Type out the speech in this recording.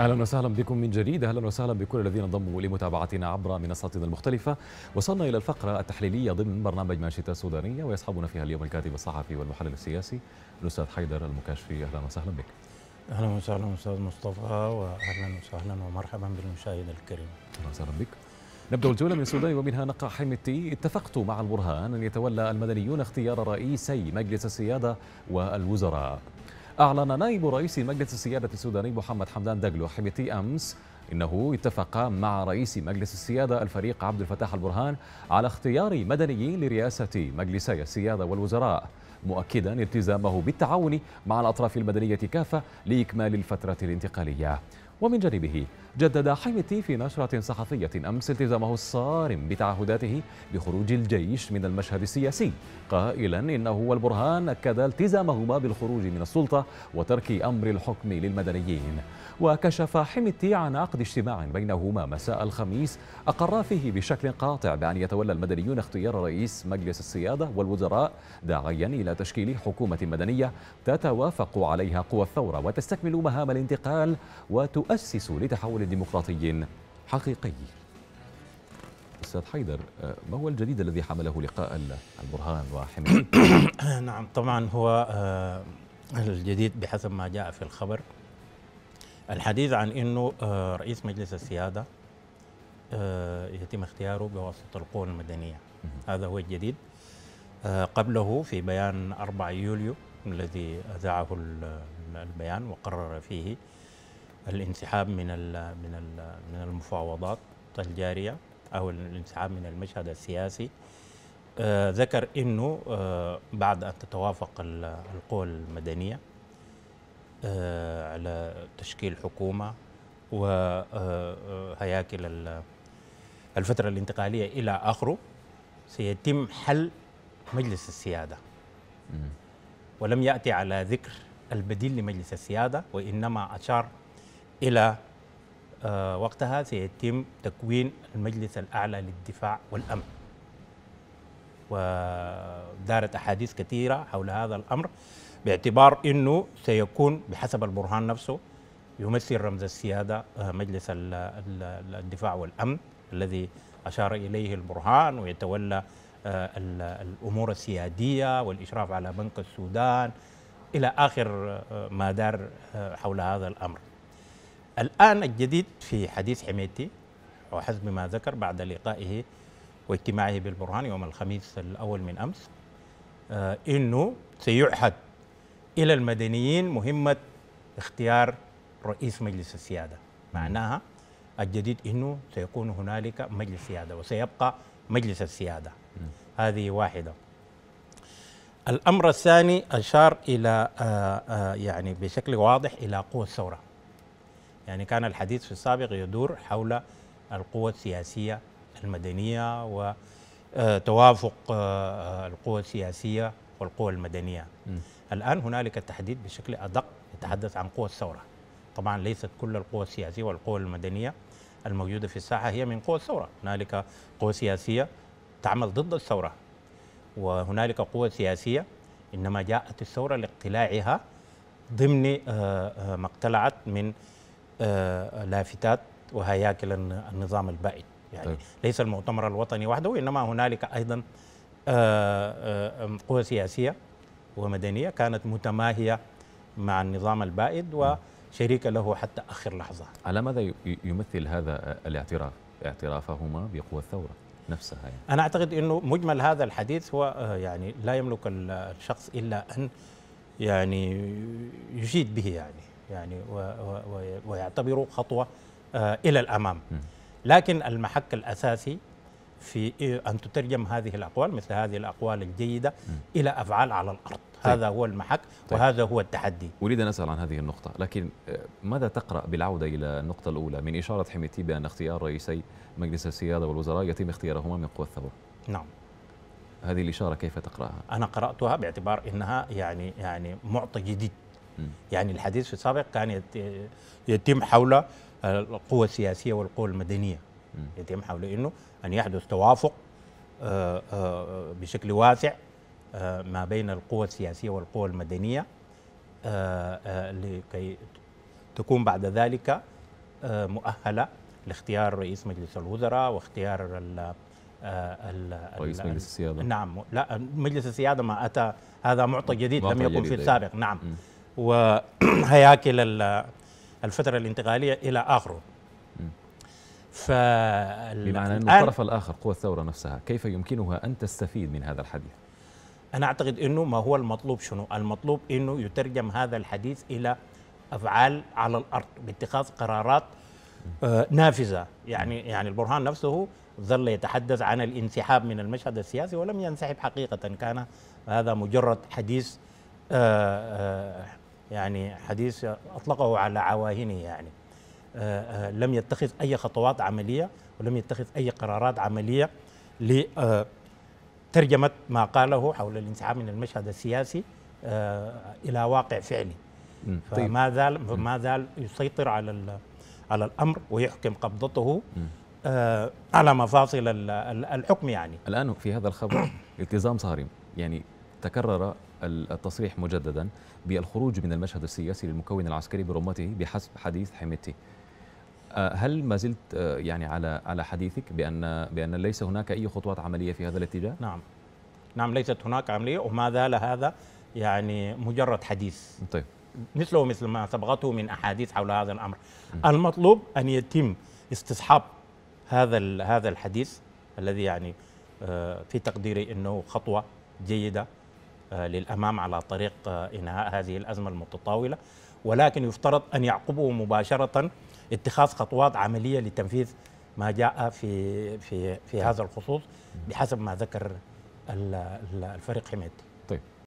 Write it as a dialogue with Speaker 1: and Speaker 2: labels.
Speaker 1: اهلا وسهلا بكم من جديد اهلا وسهلا بكل الذين انضموا لمتابعتنا عبر منصاتنا المختلفه وصلنا الى الفقره التحليليه ضمن برنامج ماشيتا السودانيه ويصحبنا فيها اليوم الكاتب الصحفي والمحلل السياسي الاستاذ حيدر المكاشفي اهلا وسهلا بك
Speaker 2: اهلا وسهلا استاذ مصطفى
Speaker 1: واهلا وسهلا ومرحبا بالمشاهد الكريم اهلا وسهلا بك نبدأ الجولة من السودان ومنها نقع حميدتي اتفقت مع البرهان أن يتولى المدنيون اختيار رئيسي مجلس السيادة والوزراء أعلن نائب رئيس مجلس السيادة السوداني محمد حمدان دجلو حميتي أمس إنه اتفق مع رئيس مجلس السيادة الفريق عبد الفتاح البرهان على اختيار مدنيين لرئاسة مجلسي السيادة والوزراء مؤكدا التزامه بالتعاون مع الأطراف المدنية كافة لإكمال الفترة الانتقالية ومن جانبه جدد حيمتي في نشرة صحفية أمس التزامه الصارم بتعهداته بخروج الجيش من المشهد السياسي قائلا إنه والبرهان أكد التزامهما بالخروج من السلطة وترك أمر الحكم للمدنيين وكشف حميتي عن عقد اجتماع بينهما مساء الخميس أقرا فيه بشكل قاطع بأن يتولى المدنيون اختيار رئيس مجلس السيادة والوزراء داعيا إلى تشكيل حكومة مدنية تتوافق عليها قوى الثورة وتستكمل مهام الانتقال وتؤدي يؤسس لتحول ديمقراطي حقيقي أستاذ حيدر آه، ما هو الجديد الذي حمله لقاء البرهان وحميد؟ نعم طبعا
Speaker 2: هو آه، الجديد بحسب ما جاء في الخبر الحديث عن انه آه، رئيس مجلس السياده يتم اختياره بواسطه القوى المدنيه هذا هو الجديد قبله في بيان 4 يوليو الذي اذاعه البيان وقرر فيه الانسحاب من من من المفاوضات الجاريه او الانسحاب من المشهد السياسي آه، ذكر انه آه، بعد ان تتوافق القوى المدنيه آه، على تشكيل حكومه وهياكل الفتره الانتقاليه الى اخره سيتم حل مجلس السياده ولم ياتي على ذكر البديل لمجلس السياده وانما اشار إلى آه، وقتها سيتم تكوين المجلس الأعلى للدفاع والأمن ودارت أحاديث كثيرة حول هذا الأمر باعتبار أنه سيكون بحسب البرهان نفسه يمثل رمز السيادة آه، مجلس الدفاع والأمن الذي أشار إليه البرهان ويتولى آه، الأمور السيادية والإشراف على بنك السودان إلى آخر ما دار حول هذا الأمر الآن الجديد في حديث حميتي وحسب ما ذكر بعد لقائه واجتماعه بالبرهان يوم الخميس الأول من أمس آه، أنه سيعهد إلى المدنيين مهمة اختيار رئيس مجلس السيادة معناها الجديد أنه سيكون هنالك مجلس سيادة وسيبقى مجلس السيادة هذه واحدة الأمر الثاني أشار إلى آه، آه، يعني بشكل واضح إلى قوة الثورة يعني كان الحديث في السابق يدور حول القوى السياسية المدنية وتوافق آه، القوى آه، آه، السياسية والقوى المدنية م. الآن هنالك التحديد بشكل أدق يتحدث عن قوى الثورة طبعا ليست كل القوى السياسية والقوى المدنية الموجودة في الساحة هي من قوى الثورة هنالك قوى سياسية تعمل ضد الثورة وهنالك قوى سياسية إنما جاءت الثورة لاقتلاعها ضمن ما اقتلعت من آه، لافتات وهياكل النظام البائد يعني طيب. ليس المؤتمر الوطني وحده وانما هنالك ايضا آه، آه، قوى سياسيه ومدنيه
Speaker 1: كانت متماهيه مع النظام
Speaker 2: البائد وشريكه له حتى اخر لحظه.
Speaker 1: على ماذا يمثل هذا الاعتراف؟ اعترافهما بقوى الثوره نفسها يعني.
Speaker 2: انا اعتقد انه مجمل هذا الحديث هو يعني لا يملك الشخص الا ان يعني يجيد به يعني يعني ويعتبره خطوه آه، الى الامام لكن المحك الاساسي في آه، ان تترجم هذه الاقوال مثل هذه الاقوال الجيده الى افعال على الارض
Speaker 1: طيب. هذا هو المحك طيب. وهذا هو التحدي اريد ان اسال عن هذه النقطه لكن آه، ماذا تقرا بالعوده الى النقطه الاولى من اشاره حميتي بان اختيار رئيسي مجلس السياده والوزراء يتم اختيارهما من قوى الثوره نعم هذه الاشاره كيف تقراها
Speaker 2: انا قراتها باعتبار انها يعني يعني معطى جديد يعني الحديث في السابق كان
Speaker 1: يتم حول
Speaker 2: القوى السياسية والقوى المدنية يتم حول أنه أن يحدث توافق آه، آه، بشكل واسع آه، ما بين القوى السياسية والقوى المدنية لكي تكون بعد ذلك مؤهلة لاختيار رئيس مجلس الوزراء واختيار ال رئيس مجلس السيادة نعم لا مجلس السيادة ما أتى هذا معطى جديد لم يكن جديد في إيه. السابق نعم م. وهياكل الفتره الانتقاليه الى اخره ف بمعنى ان الطرف
Speaker 1: الاخر قوى الثوره نفسها كيف يمكنها ان تستفيد من هذا الحديث
Speaker 2: انا اعتقد انه ما هو المطلوب شنو المطلوب انه يترجم هذا الحديث الى افعال على الارض باتخاذ قرارات آه، نافذه يعني يعني البرهان نفسه ظل يتحدث عن الانسحاب من المشهد السياسي ولم ينسحب حقيقه كان هذا مجرد حديث آه, آه، يعني حديث أطلقه على عواهنه يعني آه، آه، لم يتخذ أي خطوات عملية ولم يتخذ أي قرارات عملية لترجمة آه، ما قاله حول الانسحاب من المشهد السياسي إلى واقع فعلي طيب. فما زال ما زال يسيطر على
Speaker 1: على الأمر ويحكم قبضته على مفاصل الحكم يعني الآن في هذا الخبر التزام صارم يعني تكرر التصريح مجددا بالخروج من المشهد السياسي للمكون العسكري برمته بحسب حديث حميتي آه، هل ما زلت آه، يعني على على حديثك بان بان ليس هناك اي خطوات عمليه في هذا الاتجاه؟ نعم نعم ليست هناك عمليه وما زال هذا يعني
Speaker 2: مجرد حديث طيب مثله مثل ما سبقته من احاديث حول هذا الامر م. المطلوب ان يتم استصحاب هذا هذا الحديث الذي يعني آه، في تقديري انه خطوه جيده آه، للأمام على طريق آه، إنهاء هذه الأزمة المتطاولة ولكن يفترض أن يعقبه مباشرة اتخاذ خطوات عملية لتنفيذ ما جاء في في في هذا الخصوص بحسب ما ذكر الفريق حميد